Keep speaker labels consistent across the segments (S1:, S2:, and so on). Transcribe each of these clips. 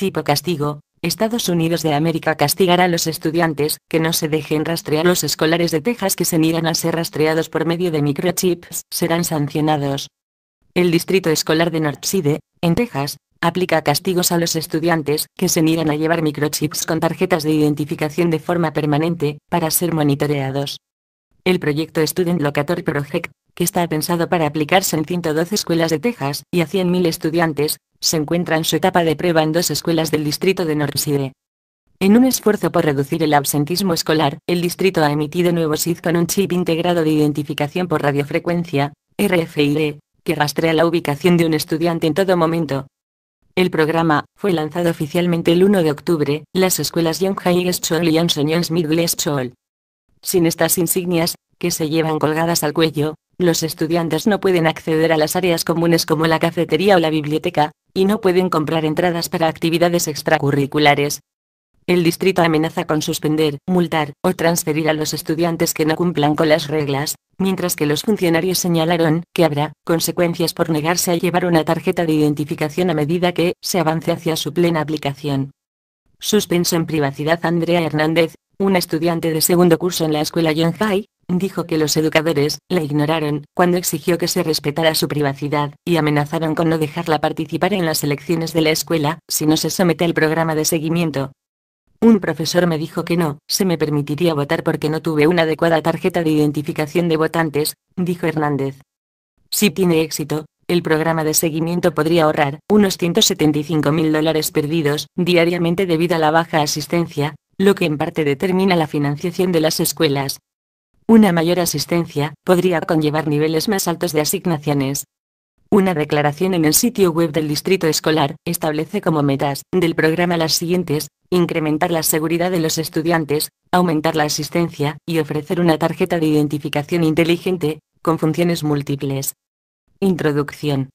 S1: Tipo castigo, Estados Unidos de América castigará a los estudiantes que no se dejen rastrear. Los escolares de Texas que se niegan a ser rastreados por medio de microchips serán sancionados. El Distrito Escolar de Northside, en Texas, aplica castigos a los estudiantes que se niegan a llevar microchips con tarjetas de identificación de forma permanente para ser monitoreados. El proyecto Student Locator Project, que está pensado para aplicarse en 112 escuelas de Texas y a 100.000 estudiantes, se encuentra en su etapa de prueba en dos escuelas del distrito de Northside. En un esfuerzo por reducir el absentismo escolar, el distrito ha emitido nuevos SID con un chip integrado de identificación por radiofrecuencia, RFID, que rastrea la ubicación de un estudiante en todo momento. El programa fue lanzado oficialmente el 1 de octubre, las escuelas Young High School y Johnson Middle School. Sin estas insignias, que se llevan colgadas al cuello, los estudiantes no pueden acceder a las áreas comunes como la cafetería o la biblioteca, y no pueden comprar entradas para actividades extracurriculares. El distrito amenaza con suspender, multar o transferir a los estudiantes que no cumplan con las reglas, mientras que los funcionarios señalaron que habrá consecuencias por negarse a llevar una tarjeta de identificación a medida que se avance hacia su plena aplicación. Suspenso en privacidad Andrea Hernández, una estudiante de segundo curso en la escuela Yonhai, dijo que los educadores, la ignoraron, cuando exigió que se respetara su privacidad, y amenazaron con no dejarla participar en las elecciones de la escuela, si no se somete al programa de seguimiento. Un profesor me dijo que no, se me permitiría votar porque no tuve una adecuada tarjeta de identificación de votantes, dijo Hernández. Si tiene éxito, el programa de seguimiento podría ahorrar unos 175 mil dólares perdidos diariamente debido a la baja asistencia, lo que en parte determina la financiación de las escuelas, una mayor asistencia podría conllevar niveles más altos de asignaciones. Una declaración en el sitio web del distrito escolar establece como metas del programa las siguientes, incrementar la seguridad de los estudiantes, aumentar la asistencia y ofrecer una tarjeta de identificación inteligente, con funciones múltiples. Introducción.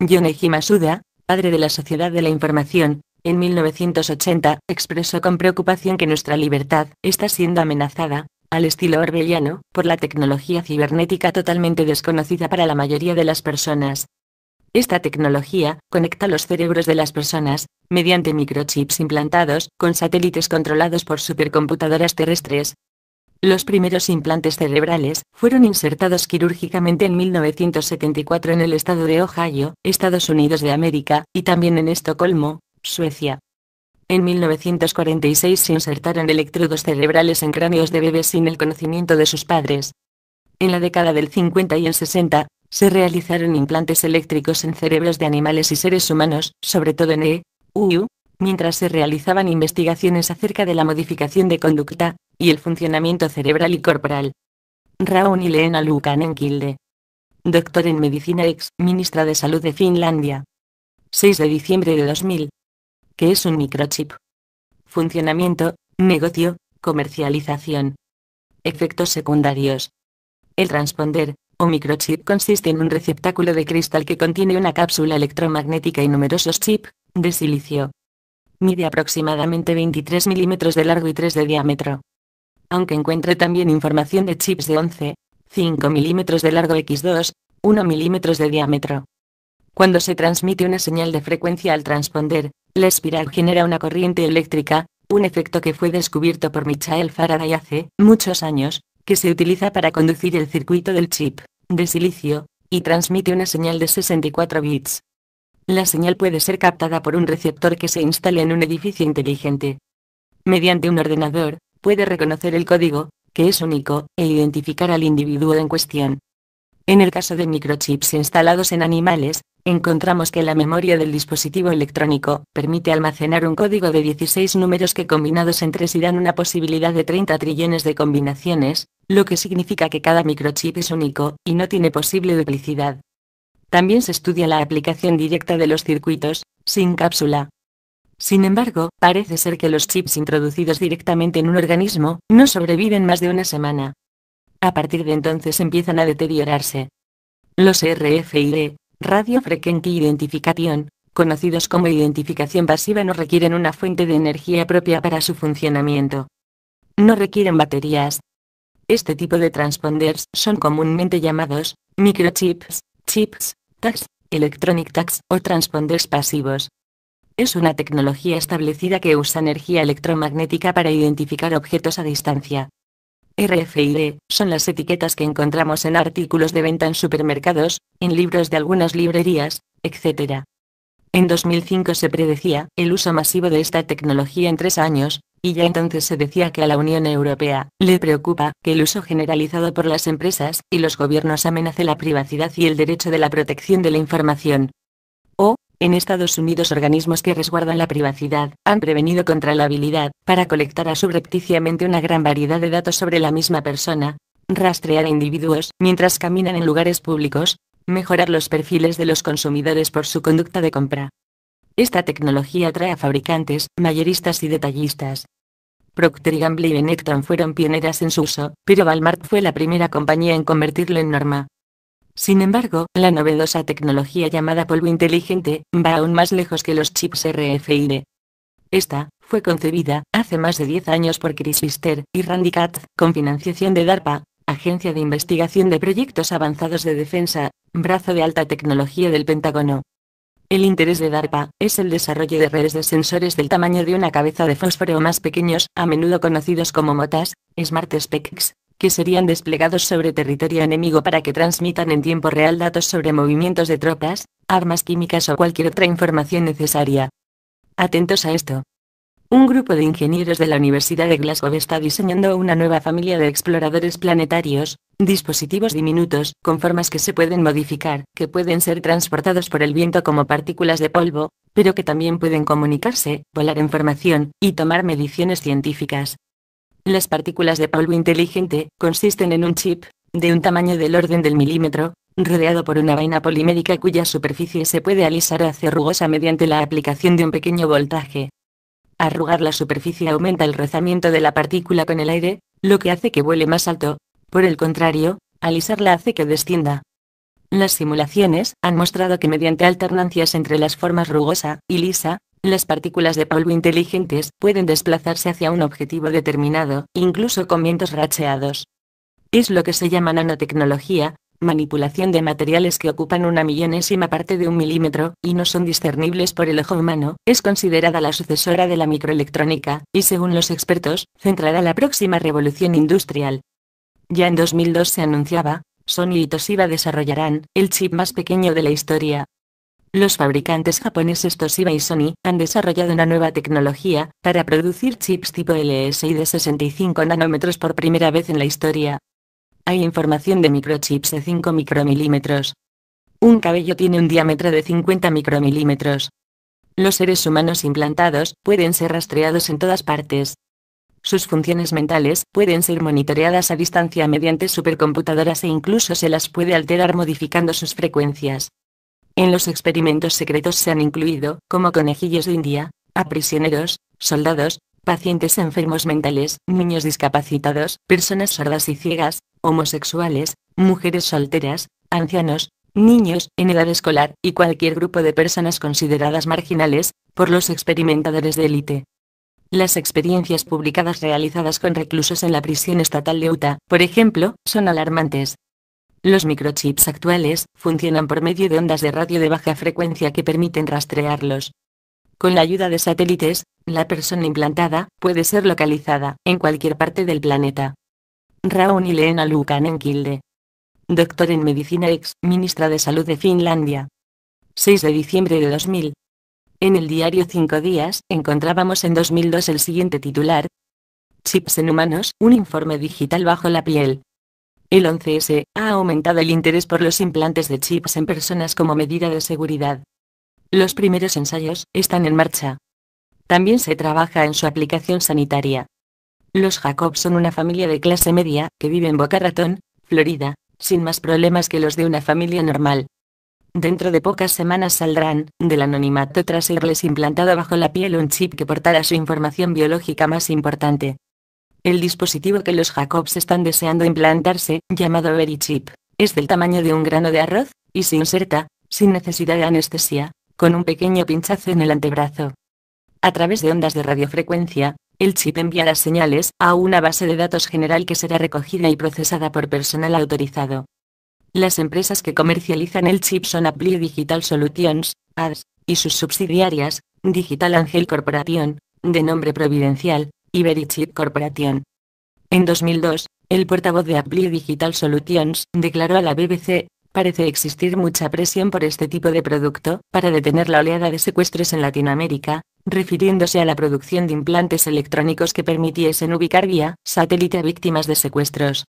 S1: Yoneji Masuda, padre de la Sociedad de la Información, en 1980, expresó con preocupación que nuestra libertad está siendo amenazada al estilo orbellano, por la tecnología cibernética totalmente desconocida para la mayoría de las personas. Esta tecnología conecta los cerebros de las personas, mediante microchips implantados, con satélites controlados por supercomputadoras terrestres. Los primeros implantes cerebrales fueron insertados quirúrgicamente en 1974 en el estado de Ohio, Estados Unidos de América, y también en Estocolmo, Suecia. En 1946 se insertaron electrodos cerebrales en cráneos de bebés sin el conocimiento de sus padres. En la década del 50 y el 60, se realizaron implantes eléctricos en cerebros de animales y seres humanos, sobre todo en E, mientras se realizaban investigaciones acerca de la modificación de conducta, y el funcionamiento cerebral y corporal. raúl y Leena Lukanenkilde. Doctor en Medicina ex, ministra de Salud de Finlandia. 6 de diciembre de 2000. ¿Qué es un microchip. Funcionamiento, negocio, comercialización. Efectos secundarios. El transponder, o microchip consiste en un receptáculo de cristal que contiene una cápsula electromagnética y numerosos chips, de silicio. Mide aproximadamente 23 milímetros de largo y 3 de diámetro. Aunque encuentre también información de chips de 11, 5 milímetros de largo x2, 1 milímetros de diámetro. Cuando se transmite una señal de frecuencia al transponder, la espiral genera una corriente eléctrica, un efecto que fue descubierto por Michael Faraday hace muchos años, que se utiliza para conducir el circuito del chip de silicio, y transmite una señal de 64 bits. La señal puede ser captada por un receptor que se instale en un edificio inteligente. Mediante un ordenador, puede reconocer el código, que es único, e identificar al individuo en cuestión. En el caso de microchips instalados en animales, encontramos que la memoria del dispositivo electrónico permite almacenar un código de 16 números que combinados entre sí dan una posibilidad de 30 trillones de combinaciones, lo que significa que cada microchip es único y no tiene posible duplicidad. También se estudia la aplicación directa de los circuitos, sin cápsula, sin embargo, parece ser que los chips introducidos directamente en un organismo no sobreviven más de una semana. A partir de entonces empiezan a deteriorarse. Los RFID, radiofrecuencia identificación, conocidos como identificación pasiva no requieren una fuente de energía propia para su funcionamiento. No requieren baterías. Este tipo de transponders son comúnmente llamados microchips, chips, tags, electronic tags o transponders pasivos. Es una tecnología establecida que usa energía electromagnética para identificar objetos a distancia. RFID, son las etiquetas que encontramos en artículos de venta en supermercados, en libros de algunas librerías, etc. En 2005 se predecía el uso masivo de esta tecnología en tres años, y ya entonces se decía que a la Unión Europea le preocupa que el uso generalizado por las empresas y los gobiernos amenace la privacidad y el derecho de la protección de la información. En Estados Unidos organismos que resguardan la privacidad, han prevenido contra la habilidad, para colectar a subrepticiamente una gran variedad de datos sobre la misma persona, rastrear a individuos mientras caminan en lugares públicos, mejorar los perfiles de los consumidores por su conducta de compra. Esta tecnología atrae a fabricantes, mayoristas y detallistas. Procter Gamble y Benetton fueron pioneras en su uso, pero Walmart fue la primera compañía en convertirlo en norma. Sin embargo, la novedosa tecnología llamada polvo inteligente, va aún más lejos que los chips RFID. Esta, fue concebida, hace más de 10 años por Chris Lister y Randy Katz, con financiación de DARPA, Agencia de Investigación de Proyectos Avanzados de Defensa, brazo de alta tecnología del Pentágono. El interés de DARPA es el desarrollo de redes de sensores del tamaño de una cabeza de fósforo más pequeños, a menudo conocidos como MOTAS, Smart Specs, que serían desplegados sobre territorio enemigo para que transmitan en tiempo real datos sobre movimientos de tropas, armas químicas o cualquier otra información necesaria. Atentos a esto. Un grupo de ingenieros de la Universidad de Glasgow está diseñando una nueva familia de exploradores planetarios, dispositivos diminutos, con formas que se pueden modificar, que pueden ser transportados por el viento como partículas de polvo, pero que también pueden comunicarse, volar información y tomar mediciones científicas. Las partículas de polvo inteligente consisten en un chip, de un tamaño del orden del milímetro, rodeado por una vaina polimérica cuya superficie se puede alisar o hacer rugosa mediante la aplicación de un pequeño voltaje. Arrugar la superficie aumenta el rozamiento de la partícula con el aire, lo que hace que vuele más alto. Por el contrario, alisarla hace que descienda. Las simulaciones han mostrado que mediante alternancias entre las formas rugosa y lisa, las partículas de polvo inteligentes pueden desplazarse hacia un objetivo determinado, incluso con vientos racheados. Es lo que se llama nanotecnología, manipulación de materiales que ocupan una millonésima parte de un milímetro, y no son discernibles por el ojo humano, es considerada la sucesora de la microelectrónica, y según los expertos, centrará la próxima revolución industrial. Ya en 2002 se anunciaba, Sony y Toshiba desarrollarán el chip más pequeño de la historia. Los fabricantes japoneses Toshiba y Sony han desarrollado una nueva tecnología para producir chips tipo LSI de 65 nanómetros por primera vez en la historia. Hay información de microchips de 5 micromilímetros. Un cabello tiene un diámetro de 50 micromilímetros. Los seres humanos implantados pueden ser rastreados en todas partes, sus funciones mentales pueden ser monitoreadas a distancia mediante supercomputadoras e incluso se las puede alterar modificando sus frecuencias. En los experimentos secretos se han incluido, como conejillos de India, a prisioneros, soldados, pacientes enfermos mentales, niños discapacitados, personas sordas y ciegas, homosexuales, mujeres solteras, ancianos, niños, en edad escolar, y cualquier grupo de personas consideradas marginales, por los experimentadores de élite. Las experiencias publicadas realizadas con reclusos en la prisión estatal de Utah, por ejemplo, son alarmantes. Los microchips actuales funcionan por medio de ondas de radio de baja frecuencia que permiten rastrearlos. Con la ayuda de satélites, la persona implantada puede ser localizada en cualquier parte del planeta. raúl y Leena kilde Doctor en Medicina ex, ministra de Salud de Finlandia. 6 de diciembre de 2000. En el diario Cinco Días, encontrábamos en 2002 el siguiente titular. Chips en humanos, un informe digital bajo la piel. El 11S ha aumentado el interés por los implantes de chips en personas como medida de seguridad. Los primeros ensayos están en marcha. También se trabaja en su aplicación sanitaria. Los Jacobs son una familia de clase media que vive en Boca Ratón, Florida, sin más problemas que los de una familia normal. Dentro de pocas semanas saldrán, del anonimato tras serles implantado bajo la piel un chip que portará su información biológica más importante. El dispositivo que los Jacobs están deseando implantarse, llamado Verichip, es del tamaño de un grano de arroz, y se inserta, sin necesidad de anestesia, con un pequeño pinchazo en el antebrazo. A través de ondas de radiofrecuencia, el chip enviará señales a una base de datos general que será recogida y procesada por personal autorizado. Las empresas que comercializan el chip son Apple Digital Solutions, ADS, y sus subsidiarias, Digital Angel Corporation, de nombre providencial, y Verichip Corporation. En 2002, el portavoz de Apple Digital Solutions declaró a la BBC, parece existir mucha presión por este tipo de producto para detener la oleada de secuestros en Latinoamérica, refiriéndose a la producción de implantes electrónicos que permitiesen ubicar vía satélite a víctimas de secuestros.